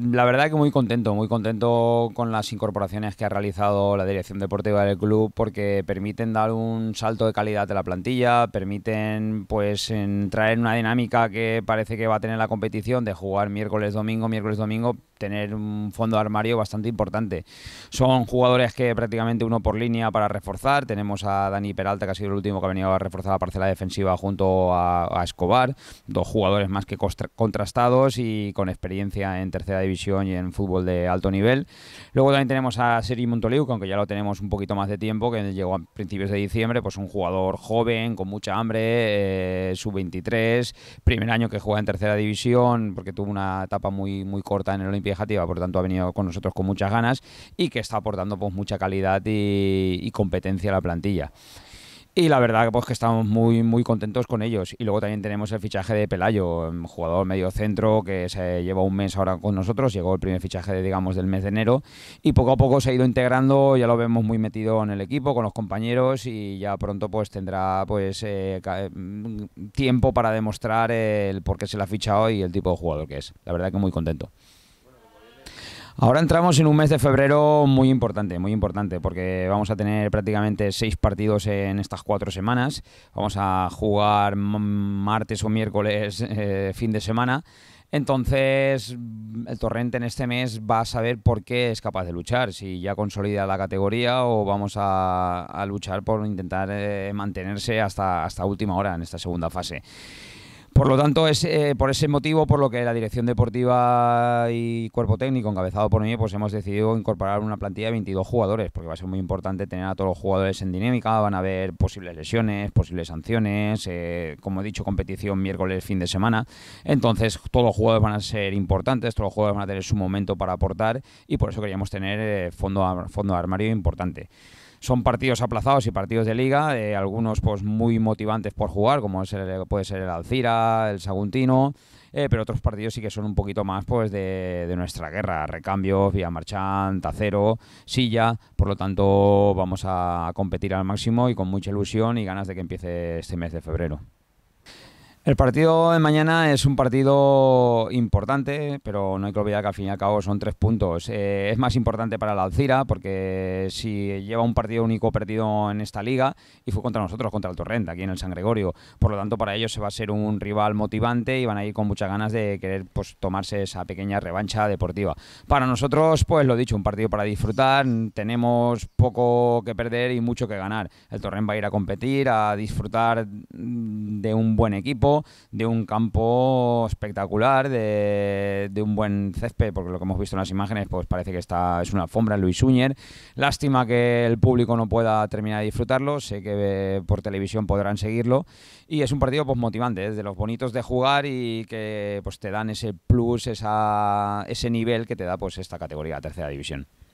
la verdad que muy contento, muy contento con las incorporaciones que ha realizado la dirección deportiva del club porque permiten dar un salto de calidad a la plantilla, permiten pues en, traer una dinámica que parece que va a tener la competición de jugar miércoles domingo, miércoles domingo, tener un fondo de armario bastante importante. Son jugadores que prácticamente uno por línea para reforzar. Tenemos a Dani Peralta, que ha sido el último que ha venido a reforzar la parcela defensiva junto a, Escobar. Dos jugadores más que contrastados y con experiencia en tercera división y en fútbol de alto nivel. Luego también tenemos a Seri Montoliu, que aunque ya lo tenemos un poquito más de tiempo, que llegó a principios de diciembre, pues un jugador joven, con mucha hambre, eh, sub-23, primer año que juega en tercera división, porque tuvo una etapa muy, muy corta en el Olimpia por lo por tanto, ha venido con nosotros con muchas ganas y que está aportando pues, mucha calidad y, competencia a la plantilla. Y la verdad pues que estamos muy muy contentos con ellos. Y luego también tenemos el fichaje de Pelayo, jugador medio centro que se lleva un mes ahora con nosotros. Llegó el primer fichaje, digamos, del mes de enero. Y poco a poco se ha ido integrando, ya lo vemos muy metido en el equipo, con los compañeros. Y ya pronto pues tendrá pues eh, mm, tiempo para demostrar el por qué se le ha fichado y el tipo de jugador que es. La verdad que muy contento. Ahora entramos en un mes de febrero muy importante, muy importante, porque vamos a tener prácticamente seis partidos en estas cuatro semanas. Vamos a jugar martes o miércoles eh, fin de semana. Entonces, el Torrente en este mes va a saber por qué es capaz de luchar, si ya consolida la categoría o vamos a, luchar por intentar eh, mantenerse hasta, hasta última hora en esta segunda fase. Por lo tanto, es eh, por ese motivo por lo que la dirección deportiva y cuerpo técnico, encabezado por mí, pues hemos decidido incorporar una plantilla de 22 jugadores, porque va a ser muy importante tener a todos los jugadores en dinámica, van a haber posibles lesiones, posibles sanciones, eh, como he dicho, competición miércoles, fin de semana. Entonces, todos los jugadores van a ser importantes, todos los jugadores van a tener su momento para aportar y por eso queríamos tener eh, fondo, fondo de armario importante son partidos aplazados y partidos de liga, eh, algunos pues muy motivantes por jugar, como puede ser el Alcira, el Saguntino, eh, pero otros partidos sí que son un poquito más pues de, de nuestra guerra, recambios, vía marchante, tacero, silla, por lo tanto vamos a competir al máximo y con mucha ilusión y ganas de que empiece este mes de febrero. El partido de mañana es un partido importante, pero no hay que olvidar que al fin y al cabo son tres puntos. Eh, es más importante para la Alcira porque si lleva un partido único perdido en esta liga y fue contra nosotros, contra el Torrent, aquí en el San Gregorio. Por lo tanto, para ellos se va a ser un rival motivante y van a ir con muchas ganas de querer pues, tomarse esa pequeña revancha deportiva. Para nosotros, pues lo dicho, un partido para disfrutar. Tenemos poco que perder y mucho que ganar. El Torrent va a ir a competir, a disfrutar de un buen equipo de un campo espectacular, de, un buen césped, porque lo que hemos visto en las imágenes, pues parece que es una alfombra en Luis Uñer. Lástima que el público no pueda terminar de disfrutarlo, sé que eh, por televisión podrán seguirlo. Y es un partido pues, motivante, ¿eh? es de los bonitos de jugar y que pues, te dan ese plus, esa, ese nivel que te da pues, esta categoría, tercera división.